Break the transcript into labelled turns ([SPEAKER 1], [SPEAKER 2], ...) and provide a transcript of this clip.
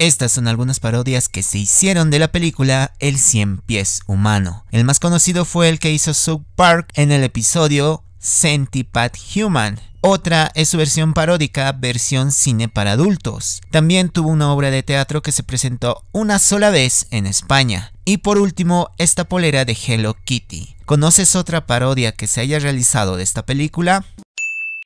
[SPEAKER 1] Estas son algunas parodias que se hicieron de la película El Cien Pies Humano. El más conocido fue el que hizo South Park en el episodio Centipad Human. Otra es su versión paródica, versión cine para adultos. También tuvo una obra de teatro que se presentó una sola vez en España. Y por último, esta polera de Hello Kitty. ¿Conoces otra parodia que se haya realizado de esta película?